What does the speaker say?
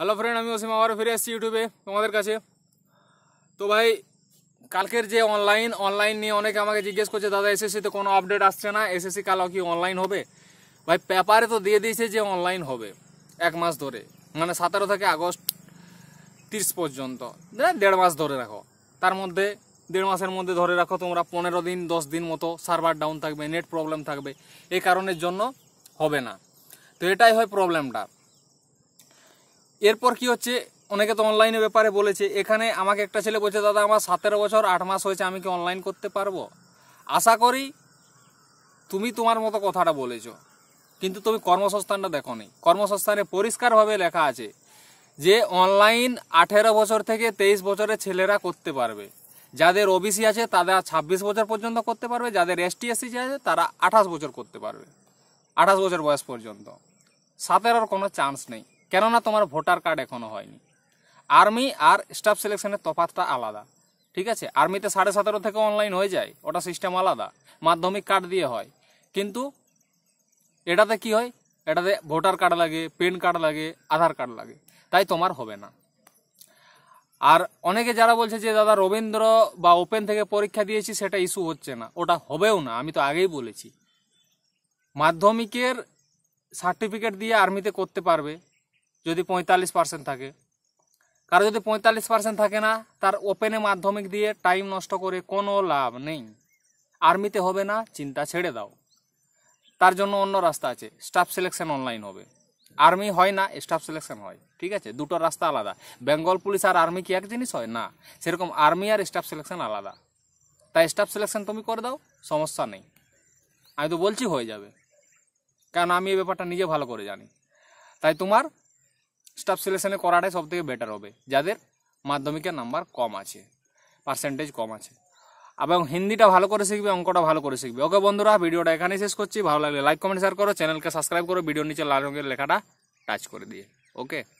hello friend আমি অসীম আবারও ফিরে এসেছি ইউটিউবে তোমাদের কাছে তো ভাই কালকের যে অনলাইন অনলাইন নিয়ে অনেকে আমাকে জিজ্ঞেস করছে দাদা তো কোনো আপডেট আসছে না এসএসসি কাল কি অনলাইন হবে ভাই পেপারে তো দিয়ে দিয়েছে যে অনলাইন হবে এক মাস ধরে মানে সতেরো থেকে আগস্ট তিরিশ পর্যন্ত দেড় মাস ধরে রাখো তার মধ্যে দেড় মাসের মধ্যে ধরে রাখো তোমরা পনেরো দিন দশ দিন মতো সার্ভার ডাউন থাকবে নেট প্রবলেম থাকবে এই কারণের জন্য হবে না তো এটাই হয় প্রবলেমটা এরপর কি হচ্ছে অনেকে তো অনলাইনের ব্যাপারে বলেছে এখানে আমাকে একটা ছেলে বলছে দাদা আমার সতেরো বছর আট মাস হয়েছে আমি কি অনলাইন করতে পারবো আশা করি তুমি তোমার মতো কথাটা বলেছো কিন্তু তুমি কর্মসংস্থানটা দেখো নি কর্মসংস্থানে পরিষ্কারভাবে লেখা আছে যে অনলাইন আঠেরো বছর থেকে তেইশ বছরের ছেলেরা করতে পারবে যাদের ওবিসি আছে তারা ছাব্বিশ বছর পর্যন্ত করতে পারবে যাদের এসটি এসসি আছে তারা আঠাশ বছর করতে পারবে আঠাশ বছর বয়স পর্যন্ত সাঁতারার কোনো চান্স নেই কেননা তোমার ভোটার কার্ড এখনও হয়নি আর্মি আর স্টাফ সিলেকশনের তফাতটা আলাদা ঠিক আছে আর্মিতে সাড়ে সতেরো থেকে অনলাইন হয়ে যায় ওটা সিস্টেম আলাদা মাধ্যমিক কার্ড দিয়ে হয় কিন্তু এটাতে কি হয় এটাতে ভোটার কার্ড লাগে পেন কার্ড লাগে আধার কার্ড লাগে তাই তোমার হবে না আর অনেকে যারা বলছে যে দাদা রবীন্দ্র বা ওপেন থেকে পরীক্ষা দিয়েছি সেটা ইস্যু হচ্ছে না ওটা হবেও না আমি তো আগেই বলেছি মাধ্যমিকের সার্টিফিকেট দিয়ে আর্মিতে করতে পারবে যদি পঁয়তাল্লিশ পার্সেন্ট থাকে কারো যদি পঁয়তাল্লিশ পার্সেন্ট থাকে না তার ওপেনে মাধ্যমিক দিয়ে টাইম নষ্ট করে কোনো লাভ নেই আর্মিতে হবে না চিন্তা ছেড়ে দাও তার জন্য অন্য রাস্তা আছে স্টাফ সিলেকশন অনলাইন হবে আর্মি হয় না স্টাফ সিলেকশন হয় ঠিক আছে দুটো রাস্তা আলাদা বেঙ্গল পুলিশ আর আর্মি কি এক জিনিস হয় না সেরকম আর্মি আর স্টাফ সিলেকশন আলাদা তাই স্টাফ সিলেকশন তুমি করে দাও সমস্যা নেই আমি তো বলছি হয়ে যাবে কারণ আমি এই ব্যাপারটা নিজে ভালো করে জানি তাই তোমার স্টাফ সিলেকশনে করাটাই সব থেকে বেটার হবে যাদের মাধ্যমিকের নাম্বার কম আছে পার্সেন্টেজ কম আছে এবং হিন্দিটা ভালো করে শিখবে অঙ্কটা ভালো করে শিখবে ওকে বন্ধুরা ভিডিওটা এখানেই শেষ করছি ভালো লাগলে লাইক কমেন্ট শেয়ার করো চ্যানেলকে সাবস্ক্রাইব করো ভিডিও নিচে লাল রঙের লেখাটা টাচ করে দিয়ে ওকে